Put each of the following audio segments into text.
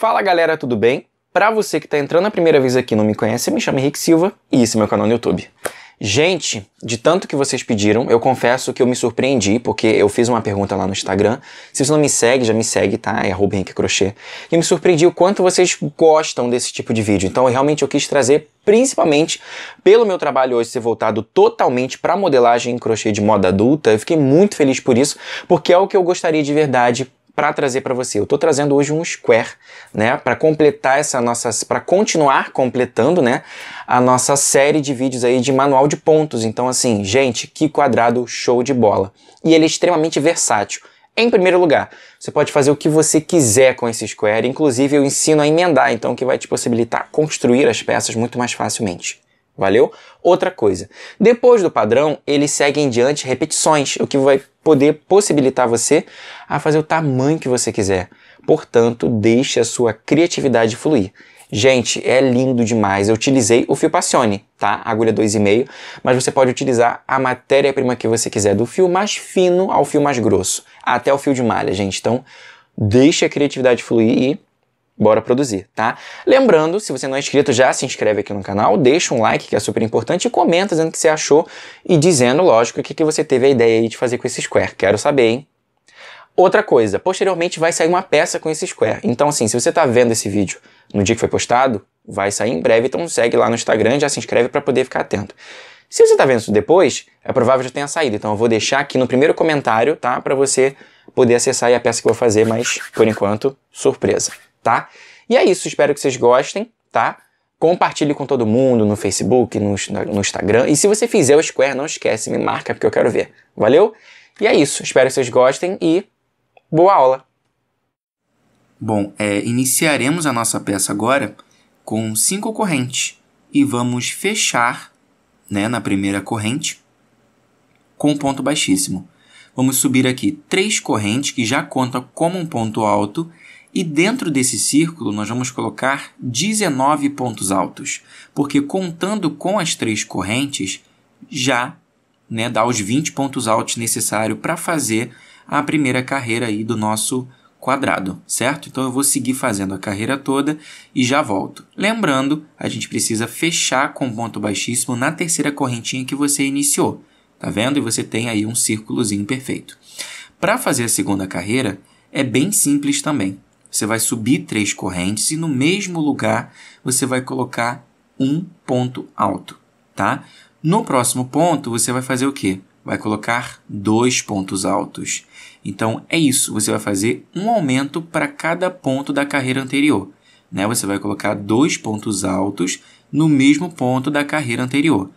Fala galera, tudo bem? Para você que está entrando a primeira vez aqui e não me conhece, me chamo Henrique Silva e esse é meu canal no YouTube. Gente, de tanto que vocês pediram, eu confesso que eu me surpreendi, porque eu fiz uma pergunta lá no Instagram. Se você não me segue, já me segue, tá? É arroba Crochê. E me surpreendi o quanto vocês gostam desse tipo de vídeo. Então, realmente eu quis trazer, principalmente pelo meu trabalho hoje ser voltado totalmente para modelagem em crochê de moda adulta. Eu fiquei muito feliz por isso, porque é o que eu gostaria de verdade para trazer para você. Eu estou trazendo hoje um square, né, para completar essa nossa, para continuar completando, né, a nossa série de vídeos aí de manual de pontos. Então assim, gente, que quadrado show de bola. E ele é extremamente versátil. Em primeiro lugar, você pode fazer o que você quiser com esse square, inclusive eu ensino a emendar, então que vai te possibilitar construir as peças muito mais facilmente. Valeu? Outra coisa. Depois do padrão, ele segue em diante repetições, o que vai poder possibilitar você a fazer o tamanho que você quiser. Portanto, deixe a sua criatividade fluir. Gente, é lindo demais. Eu utilizei o fio Passione, tá? Agulha 2,5, mas você pode utilizar a matéria-prima que você quiser, do fio mais fino ao fio mais grosso, até o fio de malha, gente. Então, deixe a criatividade fluir e bora produzir, tá? Lembrando, se você não é inscrito, já se inscreve aqui no canal, deixa um like, que é super importante, e comenta dizendo o que você achou e dizendo, lógico, o que, que você teve a ideia aí de fazer com esse square. Quero saber, hein? Outra coisa, posteriormente vai sair uma peça com esse square. Então, assim, se você está vendo esse vídeo no dia que foi postado, vai sair em breve, então segue lá no Instagram, já se inscreve para poder ficar atento. Se você está vendo isso depois, é provável que já tenha saído, então eu vou deixar aqui no primeiro comentário, tá? Para você poder acessar a peça que eu vou fazer, mas, por enquanto, surpresa tá? E é isso, espero que vocês gostem, tá? Compartilhe com todo mundo no Facebook, no, no Instagram. E se você fizer o Square, não esquece, me marca porque eu quero ver. Valeu? E é isso, espero que vocês gostem e boa aula! Bom, é, iniciaremos a nossa peça agora com cinco correntes e vamos fechar né, na primeira corrente com um ponto baixíssimo. Vamos subir aqui três correntes que já conta como um ponto alto e dentro desse círculo nós vamos colocar 19 pontos altos, porque contando com as três correntes, já né, dá os 20 pontos altos necessários para fazer a primeira carreira aí do nosso quadrado, certo? Então eu vou seguir fazendo a carreira toda e já volto. Lembrando, a gente precisa fechar com ponto baixíssimo na terceira correntinha que você iniciou, tá vendo? E você tem aí um círculozinho perfeito. Para fazer a segunda carreira, é bem simples também. Você vai subir três correntes e no mesmo lugar você vai colocar um ponto alto, tá? No próximo ponto você vai fazer o quê? Vai colocar dois pontos altos. Então é isso, você vai fazer um aumento para cada ponto da carreira anterior, né? Você vai colocar dois pontos altos no mesmo ponto da carreira anterior.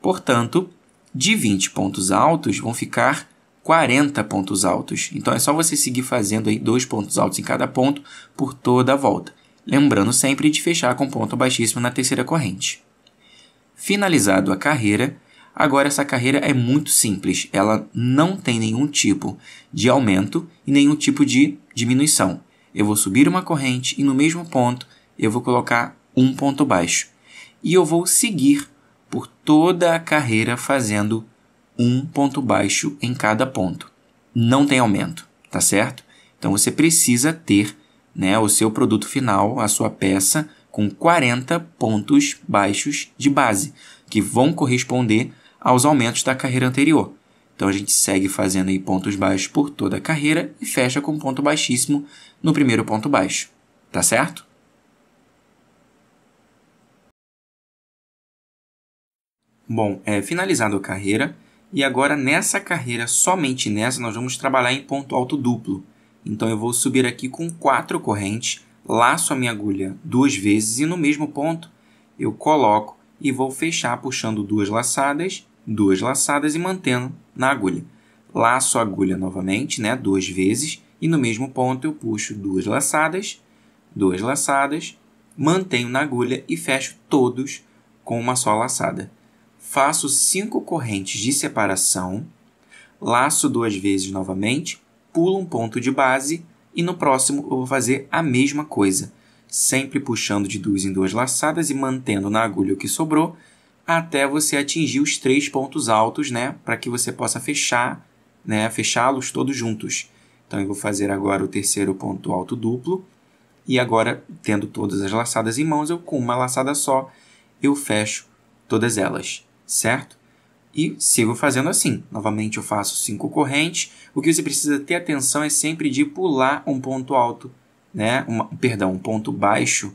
Portanto, de 20 pontos altos vão ficar 40 pontos altos. Então é só você seguir fazendo aí dois pontos altos em cada ponto por toda a volta. Lembrando sempre de fechar com ponto baixíssimo na terceira corrente. Finalizado a carreira, agora essa carreira é muito simples. Ela não tem nenhum tipo de aumento e nenhum tipo de diminuição. Eu vou subir uma corrente e no mesmo ponto eu vou colocar um ponto baixo. E eu vou seguir por toda a carreira fazendo um ponto baixo em cada ponto. Não tem aumento, tá certo? Então você precisa ter né, o seu produto final, a sua peça, com 40 pontos baixos de base, que vão corresponder aos aumentos da carreira anterior. Então a gente segue fazendo aí pontos baixos por toda a carreira e fecha com um ponto baixíssimo no primeiro ponto baixo, tá certo? Bom, é, finalizado a carreira, e agora nessa carreira, somente nessa, nós vamos trabalhar em ponto alto duplo. Então eu vou subir aqui com quatro correntes, laço a minha agulha duas vezes e no mesmo ponto eu coloco e vou fechar puxando duas laçadas, duas laçadas e mantendo na agulha. Laço a agulha novamente, né, duas vezes e no mesmo ponto eu puxo duas laçadas, duas laçadas, mantenho na agulha e fecho todos com uma só laçada faço cinco correntes de separação, laço duas vezes novamente, pulo um ponto de base e no próximo eu vou fazer a mesma coisa, sempre puxando de duas em duas laçadas e mantendo na agulha o que sobrou até você atingir os três pontos altos, né, para que você possa fechar, né, fechá-los todos juntos. Então eu vou fazer agora o terceiro ponto alto duplo e agora tendo todas as laçadas em mãos, eu com uma laçada só eu fecho todas elas certo? E sigo fazendo assim. Novamente eu faço cinco correntes. O que você precisa ter atenção é sempre de pular um ponto alto, né? Uma, perdão, um ponto baixo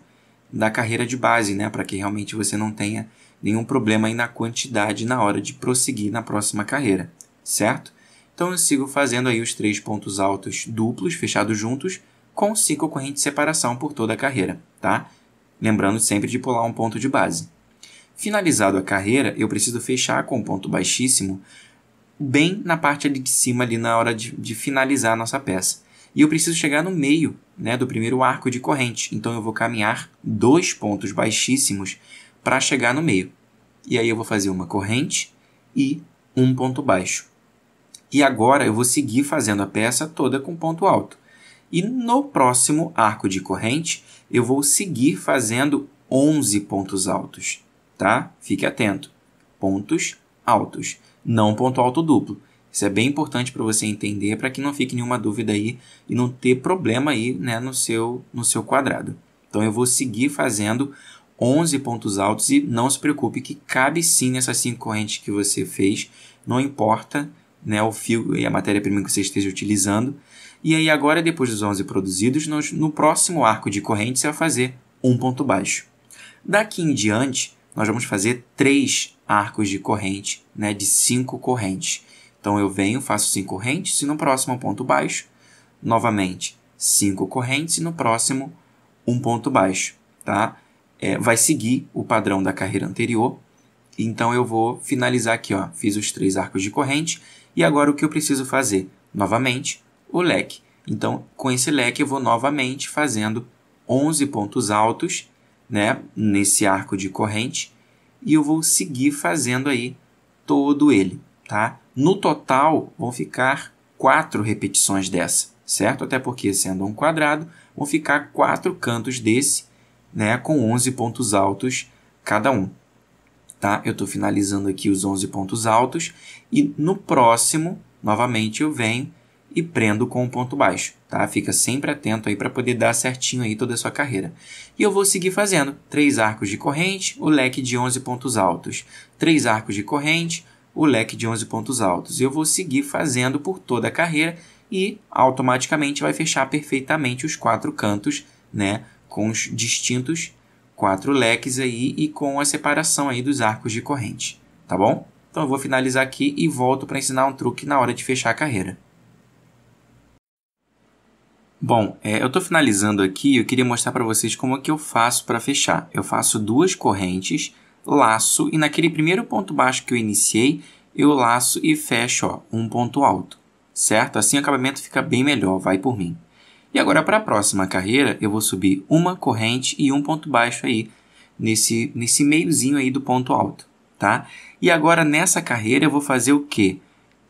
da carreira de base, né? Para que realmente você não tenha nenhum problema aí na quantidade na hora de prosseguir na próxima carreira, certo? Então eu sigo fazendo aí os três pontos altos duplos fechados juntos com cinco correntes de separação por toda a carreira, tá? Lembrando sempre de pular um ponto de base. Finalizado a carreira, eu preciso fechar com um ponto baixíssimo, bem na parte ali de cima, ali na hora de, de finalizar a nossa peça. E eu preciso chegar no meio né, do primeiro arco de corrente, então eu vou caminhar dois pontos baixíssimos para chegar no meio. E aí eu vou fazer uma corrente e um ponto baixo. E agora eu vou seguir fazendo a peça toda com ponto alto. E no próximo arco de corrente, eu vou seguir fazendo 11 pontos altos tá? Fique atento. Pontos altos, não ponto alto duplo. Isso é bem importante para você entender, para que não fique nenhuma dúvida aí e não ter problema aí, né, no seu no seu quadrado. Então eu vou seguir fazendo 11 pontos altos e não se preocupe que cabe sim nessas cinco correntes que você fez, não importa, né, o fio e a matéria-prima que você esteja utilizando. E aí agora depois dos 11 produzidos, no próximo arco de corrente você vai fazer um ponto baixo. Daqui em diante, nós vamos fazer três arcos de corrente, né, de cinco correntes. Então eu venho, faço cinco correntes e no próximo um ponto baixo, novamente cinco correntes e no próximo um ponto baixo, tá? É, vai seguir o padrão da carreira anterior. Então eu vou finalizar aqui, ó, fiz os três arcos de corrente e agora o que eu preciso fazer? Novamente, o leque. Então, com esse leque eu vou novamente fazendo 11 pontos altos né, nesse arco de corrente e eu vou seguir fazendo aí todo ele, tá? No total vão ficar quatro repetições dessa, certo? Até porque sendo um quadrado, vão ficar quatro cantos desse, né, com 11 pontos altos cada um. Tá? Eu estou finalizando aqui os 11 pontos altos e no próximo, novamente eu venho e prendo com o um ponto baixo, tá? Fica sempre atento aí para poder dar certinho aí toda a sua carreira. E eu vou seguir fazendo três arcos de corrente, o leque de 11 pontos altos, três arcos de corrente, o leque de 11 pontos altos. Eu vou seguir fazendo por toda a carreira e automaticamente vai fechar perfeitamente os quatro cantos, né, com os distintos quatro leques aí e com a separação aí dos arcos de corrente, tá bom? Então eu vou finalizar aqui e volto para ensinar um truque na hora de fechar a carreira. Bom, é, eu estou finalizando aqui eu queria mostrar para vocês como é que eu faço para fechar. Eu faço duas correntes, laço e naquele primeiro ponto baixo que eu iniciei, eu laço e fecho ó, um ponto alto, certo? Assim o acabamento fica bem melhor, vai por mim. E agora para a próxima carreira, eu vou subir uma corrente e um ponto baixo aí, nesse, nesse meiozinho aí do ponto alto, tá? E agora nessa carreira eu vou fazer o quê?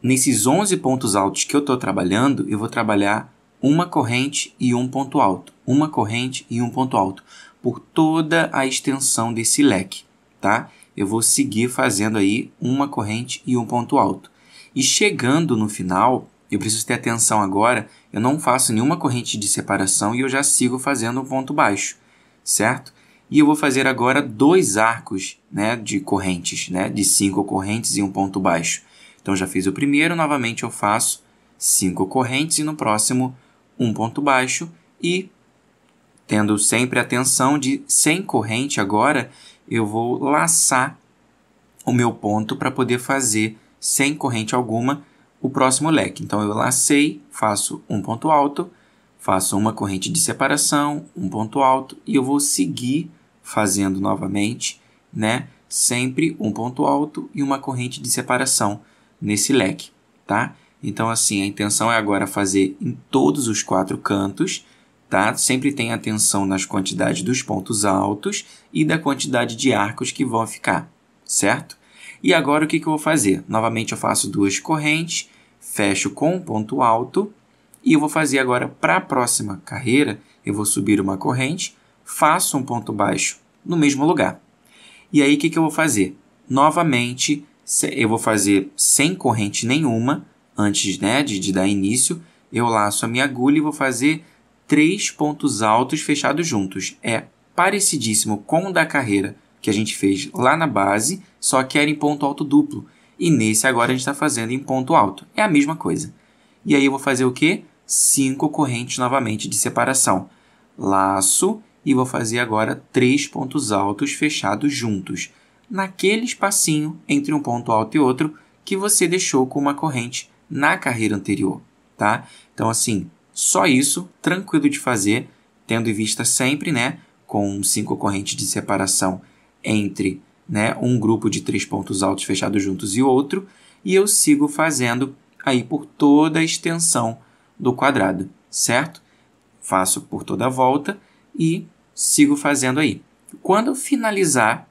Nesses 11 pontos altos que eu estou trabalhando, eu vou trabalhar uma corrente e um ponto alto, uma corrente e um ponto alto, por toda a extensão desse leque, tá? Eu vou seguir fazendo aí uma corrente e um ponto alto. E chegando no final, eu preciso ter atenção agora, eu não faço nenhuma corrente de separação e eu já sigo fazendo um ponto baixo, certo? E eu vou fazer agora dois arcos né, de correntes, né, de cinco correntes e um ponto baixo. Então já fiz o primeiro, novamente eu faço cinco correntes e no próximo um ponto baixo e tendo sempre atenção de sem corrente agora, eu vou laçar o meu ponto para poder fazer sem corrente alguma o próximo leque. Então eu lacei, faço um ponto alto, faço uma corrente de separação, um ponto alto e eu vou seguir fazendo novamente, né? Sempre um ponto alto e uma corrente de separação nesse leque, tá? Então, assim, a intenção é agora fazer em todos os quatro cantos, tá? Sempre tem atenção nas quantidades dos pontos altos e da quantidade de arcos que vão ficar, certo? E agora o que, que eu vou fazer? Novamente eu faço duas correntes, fecho com um ponto alto e eu vou fazer agora para a próxima carreira, eu vou subir uma corrente, faço um ponto baixo no mesmo lugar. E aí o que, que eu vou fazer? Novamente eu vou fazer sem corrente nenhuma, Antes né, de, de dar início, eu laço a minha agulha e vou fazer três pontos altos fechados juntos. É parecidíssimo com o da carreira que a gente fez lá na base, só que era em ponto alto duplo. E nesse agora a gente está fazendo em ponto alto. É a mesma coisa. E aí eu vou fazer o quê? Cinco correntes novamente de separação. Laço e vou fazer agora três pontos altos fechados juntos, naquele espacinho entre um ponto alto e outro que você deixou com uma corrente na carreira anterior, tá? Então, assim, só isso, tranquilo de fazer, tendo em vista sempre, né, com cinco correntes de separação entre né, um grupo de três pontos altos fechados juntos e outro, e eu sigo fazendo aí por toda a extensão do quadrado, certo? Faço por toda a volta e sigo fazendo aí. Quando eu finalizar,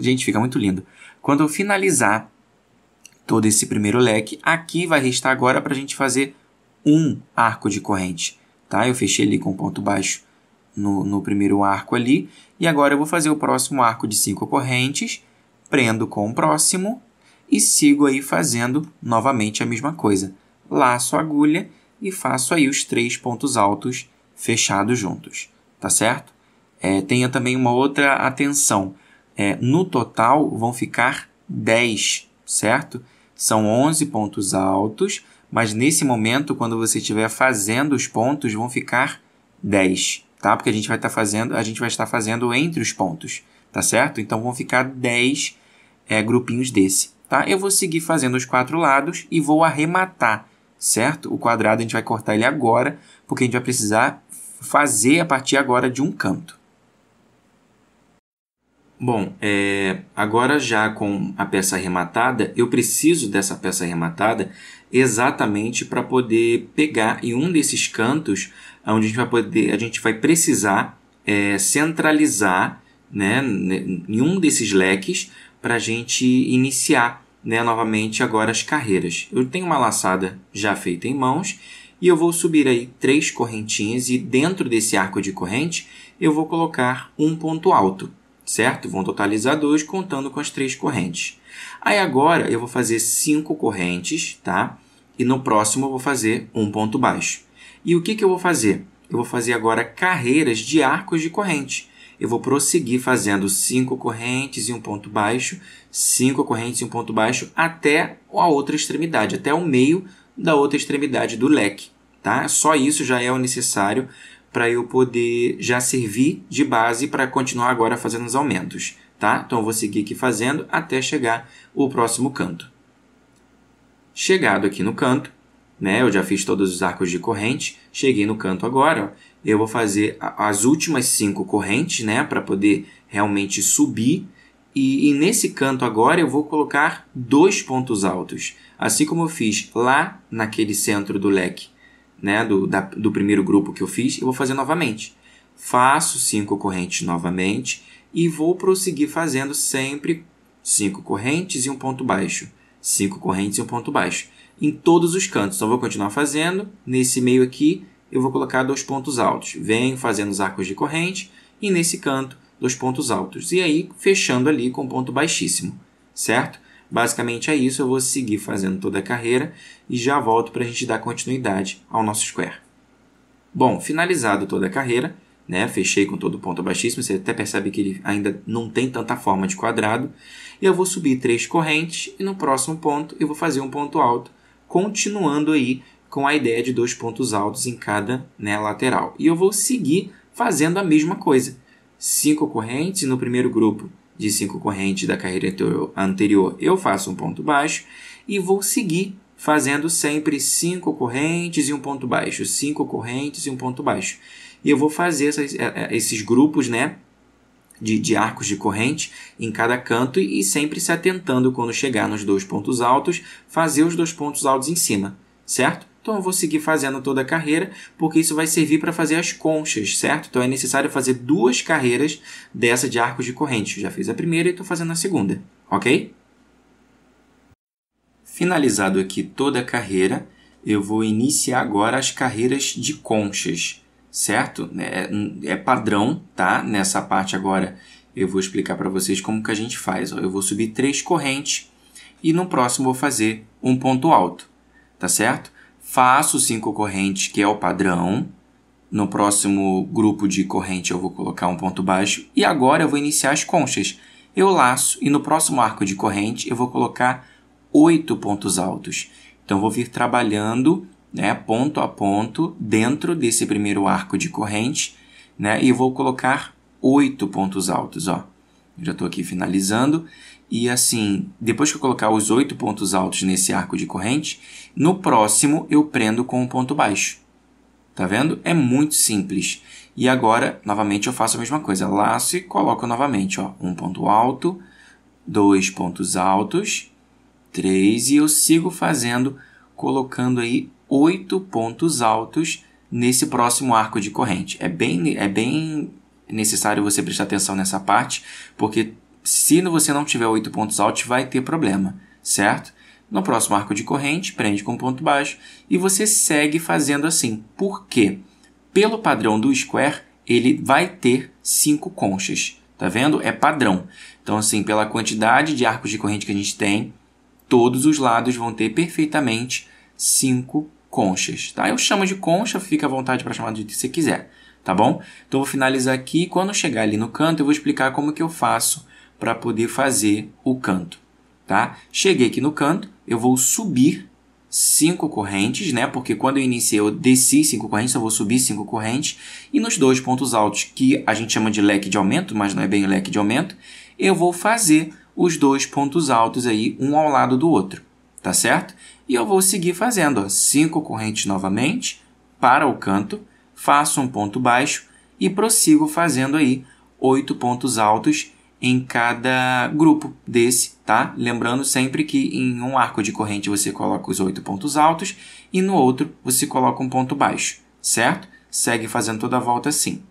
gente, fica muito lindo. Quando eu finalizar todo esse primeiro leque. Aqui vai restar agora para a gente fazer um arco de corrente. Tá? Eu fechei ali com ponto baixo no, no primeiro arco ali. E agora eu vou fazer o próximo arco de cinco correntes, prendo com o próximo e sigo aí fazendo novamente a mesma coisa. Laço a agulha e faço aí os três pontos altos fechados juntos, tá certo? É, tenha também uma outra atenção. É, no total vão ficar 10 certo? São 11 pontos altos, mas nesse momento, quando você estiver fazendo os pontos, vão ficar 10, tá? Porque a gente vai estar tá fazendo, a gente vai estar fazendo entre os pontos, tá certo? Então vão ficar 10 é, grupinhos desse, tá? Eu vou seguir fazendo os quatro lados e vou arrematar, certo? O quadrado a gente vai cortar ele agora, porque a gente vai precisar fazer a partir agora de um canto. Bom, é, agora já com a peça arrematada, eu preciso dessa peça arrematada exatamente para poder pegar em um desses cantos onde a gente vai poder, a gente vai precisar é, centralizar, né, né em um desses leques para a gente iniciar, né, novamente agora as carreiras. Eu tenho uma laçada já feita em mãos e eu vou subir aí três correntinhas e dentro desse arco de corrente eu vou colocar um ponto alto certo? Vão totalizar 2 contando com as três correntes. Aí agora eu vou fazer cinco correntes, tá? E no próximo eu vou fazer um ponto baixo. E o que, que eu vou fazer? Eu vou fazer agora carreiras de arcos de corrente. Eu vou prosseguir fazendo cinco correntes e um ponto baixo, cinco correntes e um ponto baixo até a outra extremidade, até o meio da outra extremidade do leque, tá? Só isso já é o necessário para eu poder já servir de base para continuar agora fazendo os aumentos, tá? Então eu vou seguir aqui fazendo até chegar o próximo canto. Chegado aqui no canto, né? Eu já fiz todos os arcos de corrente, cheguei no canto agora, ó, eu vou fazer as últimas cinco correntes, né, para poder realmente subir. E, e, nesse canto agora eu vou colocar dois pontos altos, assim como eu fiz lá naquele centro do leque né, do, da, do primeiro grupo que eu fiz, eu vou fazer novamente. Faço cinco correntes novamente e vou prosseguir fazendo sempre cinco correntes e um ponto baixo. Cinco correntes e um ponto baixo. Em todos os cantos. Então, vou continuar fazendo. Nesse meio aqui, eu vou colocar dois pontos altos. Venho fazendo os arcos de corrente e nesse canto, dois pontos altos. E aí, fechando ali com um ponto baixíssimo, certo? Basicamente é isso, eu vou seguir fazendo toda a carreira e já volto para a gente dar continuidade ao nosso square. Bom, finalizado toda a carreira, né, fechei com todo o ponto baixíssimo, você até percebe que ele ainda não tem tanta forma de quadrado, e eu vou subir três correntes e no próximo ponto eu vou fazer um ponto alto, continuando aí com a ideia de dois pontos altos em cada né, lateral. E eu vou seguir fazendo a mesma coisa. Cinco correntes, no primeiro grupo de cinco correntes da carreira anterior, eu faço um ponto baixo e vou seguir fazendo sempre cinco correntes e um ponto baixo, cinco correntes e um ponto baixo. E eu vou fazer essas, é, é, esses grupos, né? De, de, arcos de corrente em cada canto e sempre se atentando quando chegar nos dois pontos altos, fazer os dois pontos altos em cima, certo? Então eu vou seguir fazendo toda a carreira, porque isso vai servir para fazer as conchas, certo? Então é necessário fazer duas carreiras dessa de arcos de corrente. Eu já fiz a primeira e estou fazendo a segunda, ok? Finalizado aqui toda a carreira, eu vou iniciar agora as carreiras de conchas, certo? É, é padrão, tá? Nessa parte agora eu vou explicar para vocês como que a gente faz. Ó. Eu vou subir três correntes e no próximo vou fazer um ponto alto, tá certo? faço cinco correntes, que é o padrão. No próximo grupo de corrente eu vou colocar um ponto baixo. E agora eu vou iniciar as conchas. Eu laço e no próximo arco de corrente eu vou colocar oito pontos altos. Então vou vir trabalhando né, ponto a ponto dentro desse primeiro arco de corrente né, e vou colocar oito pontos altos. Ó. já estou aqui finalizando. E assim, depois que eu colocar os oito pontos altos nesse arco de corrente, no próximo eu prendo com um ponto baixo. Tá vendo? É muito simples. E agora, novamente, eu faço a mesma coisa. Laço e coloco novamente, ó, um ponto alto, dois pontos altos, três, e eu sigo fazendo, colocando aí oito pontos altos nesse próximo arco de corrente. É bem, é bem necessário você prestar atenção nessa parte, porque se você não tiver oito pontos altos, vai ter problema, certo? No próximo arco de corrente, prende com ponto baixo e você segue fazendo assim. Por quê? Pelo padrão do square, ele vai ter cinco conchas. Tá vendo? É padrão. Então, assim, pela quantidade de arcos de corrente que a gente tem, todos os lados vão ter perfeitamente cinco conchas. Tá? Eu chamo de concha, fica à vontade para chamar do que você quiser. Tá bom? Então, vou finalizar aqui. Quando chegar ali no canto, eu vou explicar como que eu faço para poder fazer o canto. Tá? Cheguei aqui no canto, eu vou subir cinco correntes, né? Porque quando eu iniciei eu desci cinco correntes, então eu vou subir cinco correntes e nos dois pontos altos que a gente chama de leque de aumento, mas não é bem leque de aumento, eu vou fazer os dois pontos altos aí um ao lado do outro, tá certo? E eu vou seguir fazendo, ó, cinco correntes novamente para o canto, faço um ponto baixo e prossigo fazendo aí oito pontos altos em cada grupo desse, tá? Lembrando sempre que em um arco de corrente você coloca os oito pontos altos e no outro você coloca um ponto baixo, certo? Segue fazendo toda a volta assim.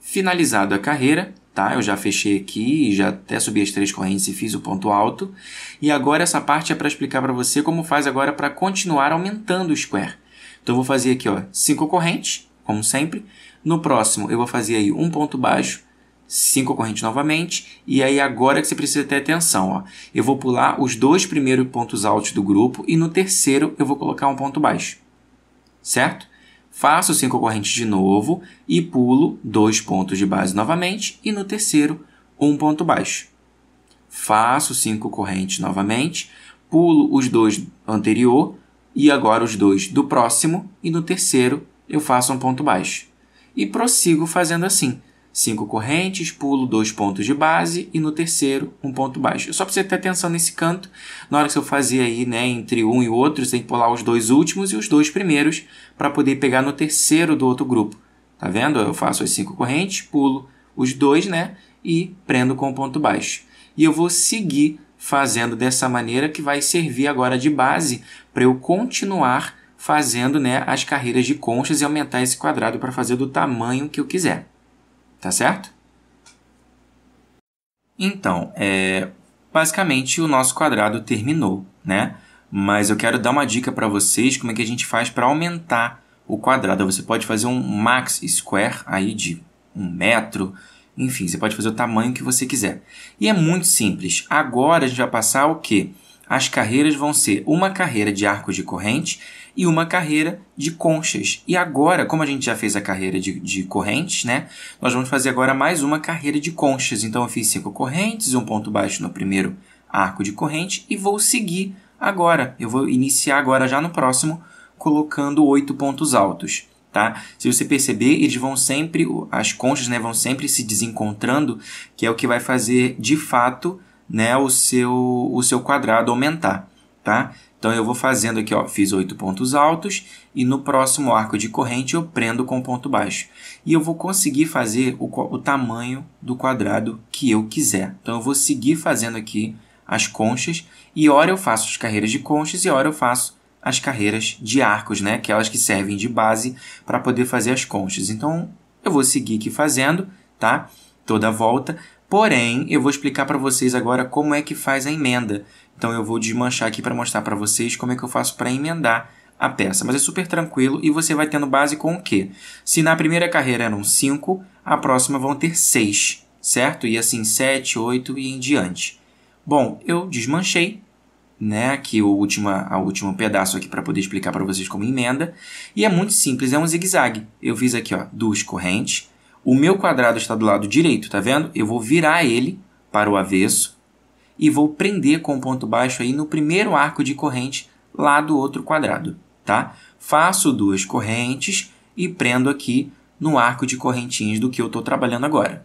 Finalizado a carreira, tá? Eu já fechei aqui, e já até subi as três correntes e fiz o ponto alto. E agora essa parte é para explicar para você como faz agora para continuar aumentando o square. Então eu vou fazer aqui, ó, cinco correntes, como sempre. No próximo eu vou fazer aí um ponto baixo, cinco correntes novamente, e aí agora que você precisa ter atenção, ó. Eu vou pular os dois primeiros pontos altos do grupo e no terceiro eu vou colocar um ponto baixo. Certo? Faço cinco correntes de novo e pulo dois pontos de base novamente e no terceiro um ponto baixo. Faço cinco correntes novamente, pulo os dois anterior e agora os dois do próximo e no terceiro eu faço um ponto baixo. E prossigo fazendo assim cinco correntes, pulo dois pontos de base e no terceiro um ponto baixo. Só para você ter atenção nesse canto, na hora que eu fazia aí, né, entre um e outro, você tem que pular os dois últimos e os dois primeiros para poder pegar no terceiro do outro grupo. Tá vendo? Eu faço as cinco correntes, pulo os dois, né, e prendo com o ponto baixo. E eu vou seguir fazendo dessa maneira que vai servir agora de base para eu continuar fazendo né, as carreiras de conchas e aumentar esse quadrado para fazer do tamanho que eu quiser tá certo? Então, é, basicamente o nosso quadrado terminou, né? Mas eu quero dar uma dica para vocês como é que a gente faz para aumentar o quadrado. Você pode fazer um max square aí de um metro, enfim, você pode fazer o tamanho que você quiser. E é muito simples. Agora a gente vai passar o que? As carreiras vão ser uma carreira de arco de corrente e uma carreira de conchas. E agora, como a gente já fez a carreira de, de correntes, né? Nós vamos fazer agora mais uma carreira de conchas. Então eu fiz cinco correntes, um ponto baixo no primeiro arco de corrente e vou seguir agora. Eu vou iniciar agora já no próximo colocando oito pontos altos. Tá? Se você perceber, eles vão sempre, as conchas né, vão sempre se desencontrando, que é o que vai fazer de fato né, o, seu, o seu quadrado aumentar. Tá? Então eu vou fazendo aqui, ó, fiz oito pontos altos e no próximo arco de corrente eu prendo com ponto baixo. E eu vou conseguir fazer o, o tamanho do quadrado que eu quiser. Então eu vou seguir fazendo aqui as conchas e hora eu faço as carreiras de conchas e hora eu faço as carreiras de arcos, né? Aquelas é que servem de base para poder fazer as conchas. Então eu vou seguir aqui fazendo, tá? Toda a volta Porém, eu vou explicar para vocês agora como é que faz a emenda. Então eu vou desmanchar aqui para mostrar para vocês como é que eu faço para emendar a peça. Mas é super tranquilo e você vai tendo base com o quê? Se na primeira carreira eram 5, a próxima vão ter 6, certo? E assim 7, 8 e em diante. Bom, eu desmanchei, né, aqui o última, a último pedaço aqui para poder explicar para vocês como emenda. E é muito simples, é um zigue-zague. Eu fiz aqui, ó, duas correntes, o meu quadrado está do lado direito, tá vendo? Eu vou virar ele para o avesso e vou prender com o ponto baixo aí no primeiro arco de corrente lá do outro quadrado, tá? Faço duas correntes e prendo aqui no arco de correntinhas do que eu estou trabalhando agora.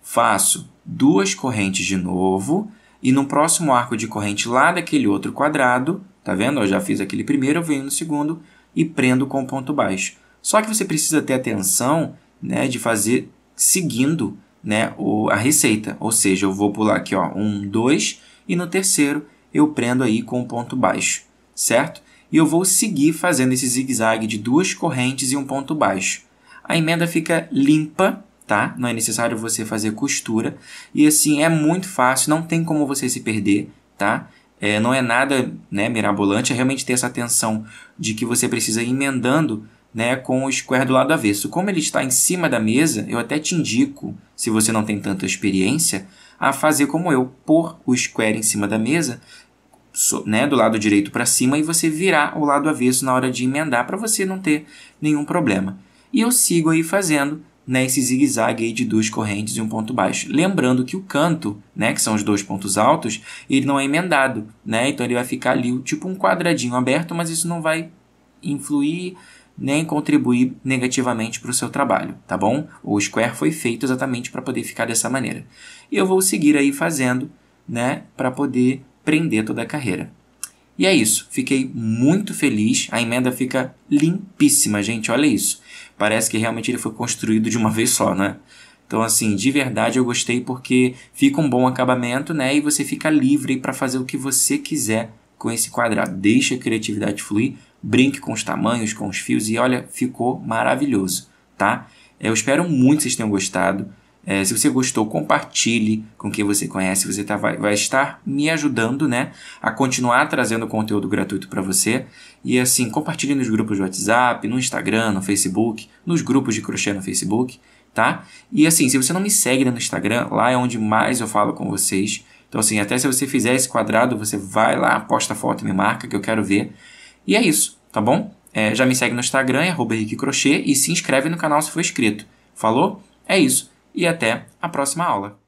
Faço duas correntes de novo e no próximo arco de corrente lá daquele outro quadrado, tá vendo? Eu já fiz aquele primeiro, eu venho no segundo e prendo com ponto baixo. Só que você precisa ter atenção né, de fazer seguindo né, o, a receita. Ou seja, eu vou pular aqui ó, um, dois e no terceiro eu prendo aí com um ponto baixo, certo? E eu vou seguir fazendo esse zigue-zague de duas correntes e um ponto baixo. A emenda fica limpa, tá? Não é necessário você fazer costura. E assim, é muito fácil, não tem como você se perder, tá? É, não é nada né, mirabolante, é realmente ter essa atenção de que você precisa ir emendando né, com o square do lado avesso. Como ele está em cima da mesa, eu até te indico, se você não tem tanta experiência, a fazer como eu, pôr o square em cima da mesa, so, né, do lado direito para cima, e você virar o lado avesso na hora de emendar para você não ter nenhum problema. E eu sigo aí fazendo né, esse zigue-zague de duas correntes e um ponto baixo. Lembrando que o canto, né, que são os dois pontos altos, ele não é emendado, né? Então ele vai ficar ali tipo um quadradinho aberto, mas isso não vai influir nem contribuir negativamente para o seu trabalho, tá bom? O Square foi feito exatamente para poder ficar dessa maneira. E eu vou seguir aí fazendo, né, para poder prender toda a carreira. E é isso, fiquei muito feliz. A emenda fica limpíssima, gente, olha isso. Parece que realmente ele foi construído de uma vez só, né? Então, assim, de verdade eu gostei porque fica um bom acabamento, né? E você fica livre para fazer o que você quiser com esse quadrado. Deixa a criatividade fluir, brinque com os tamanhos, com os fios e olha, ficou maravilhoso, tá? Eu espero muito que vocês tenham gostado. É, se você gostou, compartilhe com quem você conhece. Você tá, vai, vai estar me ajudando né, a continuar trazendo conteúdo gratuito para você. E assim, compartilhe nos grupos de WhatsApp, no Instagram, no Facebook, nos grupos de crochê no Facebook, tá? E assim, se você não me segue no Instagram, lá é onde mais eu falo com vocês. Então assim, até se você fizer esse quadrado, você vai lá, posta a foto e me marca que eu quero ver. E é isso, tá bom? É, já me segue no Instagram, é Henrique Crochê, e se inscreve no canal se for inscrito. Falou? É isso. E até a próxima aula.